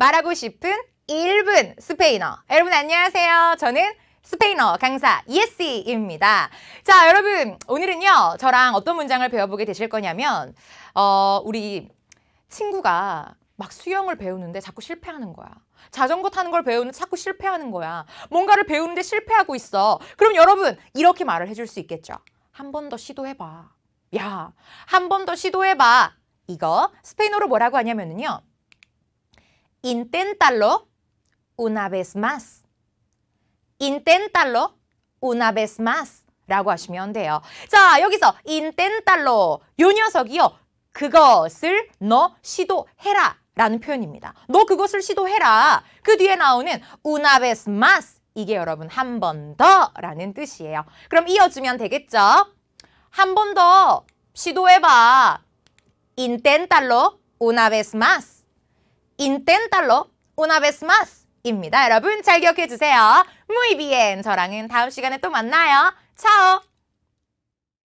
말하고 싶은 1분 스페인어. 여러분 안녕하세요. 저는 스페인어 강사 이에씨입니다. 자, 여러분 오늘은요. 저랑 어떤 문장을 배워보게 되실 거냐면 어, 우리 친구가 막 수영을 배우는데 자꾸 실패하는 거야. 자전거 타는 걸 배우는데 자꾸 실패하는 거야. 뭔가를 배우는데 실패하고 있어. 그럼 여러분 이렇게 말을 해줄 수 있겠죠. 한 번 더 시도해봐. 야, 한 번 더 시도해봐. 이거 스페인어로 뭐라고 하냐면요. Inténtalo una vez más. Inténtalo una vez más. 라고 하시면 돼요. 자, 여기서 inténtalo. 요 녀석이요. 그것을 너 시도해라. 라는 표현입니다. 너 그것을 시도해라. 그 뒤에 나오는 una vez más. 이게 여러분 한 번 더 라는 뜻이에요. 그럼 이어주면 되겠죠? 한 번 더 시도해봐. inténtalo una vez más. inténtalo una vez más 입니다. 여러분 잘 기억해 주세요. Muy bien. 저랑은 다음 시간에 또 만나요. Chao.